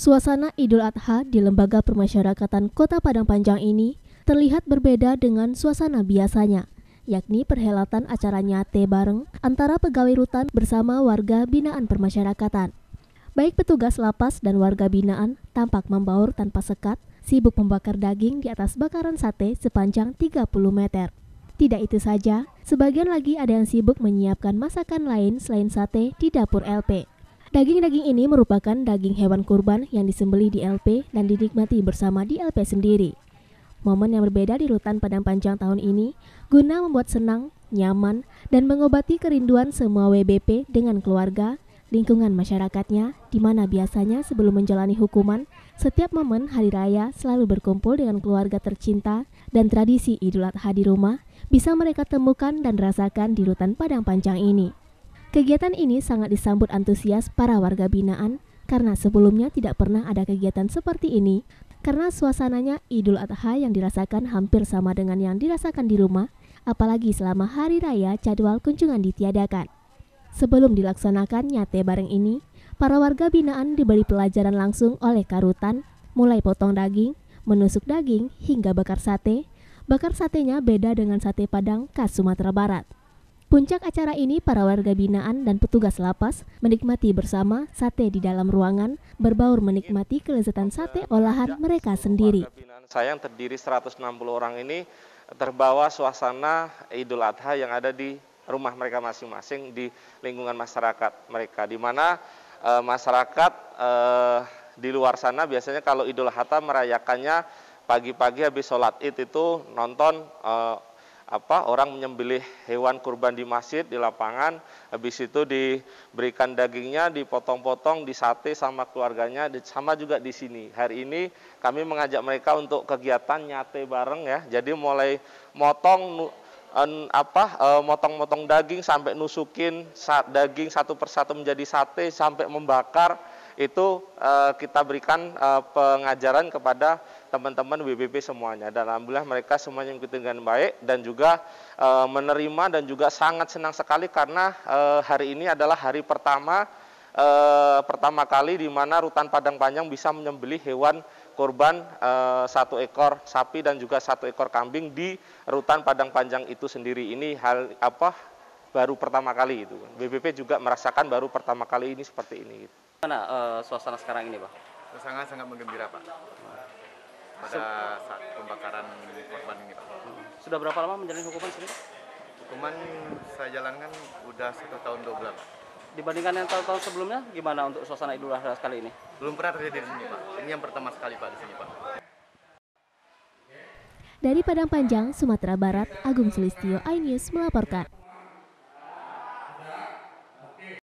Suasana Idul Adha di Lembaga Permasyarakatan Kota Padang Panjang ini terlihat berbeda dengan suasana biasanya, yakni perhelatan acaranya teh bareng antara pegawai rutan bersama warga binaan permasyarakatan. Baik petugas lapas dan warga binaan tampak membaur tanpa sekat, sibuk membakar daging di atas bakaran sate sepanjang 30 meter. Tidak itu saja, sebagian lagi ada yang sibuk menyiapkan masakan lain selain sate di dapur LP. Daging-daging ini merupakan daging hewan kurban yang disembeli di LP dan dinikmati bersama di LP sendiri. Momen yang berbeda di rutan Padang Panjang tahun ini guna membuat senang, nyaman, dan mengobati kerinduan semua WBP dengan keluarga, lingkungan masyarakatnya, di mana biasanya sebelum menjalani hukuman, setiap momen hari raya selalu berkumpul dengan keluarga tercinta dan tradisi Idul Adha di rumah bisa mereka temukan dan rasakan di rutan Padang Panjang ini. Kegiatan ini sangat disambut antusias para warga binaan karena sebelumnya tidak pernah ada kegiatan seperti ini karena suasananya Idul Adha yang dirasakan hampir sama dengan yang dirasakan di rumah, apalagi selama hari raya jadwal kunjungan ditiadakan. Sebelum dilaksanakan nyate bareng ini, para warga binaan diberi pelajaran langsung oleh Karutan, mulai potong daging, menusuk daging, hingga bakar sate. Bakar satenya beda dengan sate padang khas Sumatera Barat. Puncak acara ini, para warga binaan dan petugas lapas menikmati bersama sate di dalam ruangan, berbaur menikmati kelezatan sate olahan mereka sendiri. Saya yang terdiri 160 orang ini terbawa suasana Idul Adha yang ada di rumah mereka masing-masing di lingkungan masyarakat mereka, di mana e, masyarakat e, di luar sana biasanya kalau Idul Adha merayakannya pagi-pagi habis sholat id itu nonton e, apa orang menyembelih hewan kurban di masjid di lapangan habis itu diberikan dagingnya dipotong-potong disate sama keluarganya sama juga di sini hari ini kami mengajak mereka untuk kegiatan nyate bareng ya jadi mulai motong apa e, motong-motong daging sampai nusukin daging satu persatu menjadi sate sampai membakar itu uh, kita berikan uh, pengajaran kepada teman-teman WBP semuanya dan alhamdulillah mereka semuanya mengikuti dengan baik dan juga uh, menerima dan juga sangat senang sekali karena uh, hari ini adalah hari pertama e, pertama kali di mana rutan Padang Panjang bisa menyembeli hewan kurban e, satu ekor sapi dan juga satu ekor kambing di rutan Padang Panjang itu sendiri. Ini hal apa baru pertama kali itu. BBP juga merasakan baru pertama kali ini seperti ini. Gitu. Mana uh, eh, suasana sekarang ini, Pak? Sangat sangat menggembira, Pak. Pada saat pembakaran korban ini, Pak. Sudah berapa lama menjalani hukuman sini, Hukuman saya jalankan udah satu tahun dua bulan, Pak. Dibandingkan yang tahun-tahun sebelumnya, gimana untuk suasana Idul Adha kali ini? Belum pernah terjadi di sini, Pak. Ini yang pertama sekali, Pak, di sini, Pak. Dari Padang Panjang, Sumatera Barat, Agung Sulistyo, iNews melaporkan.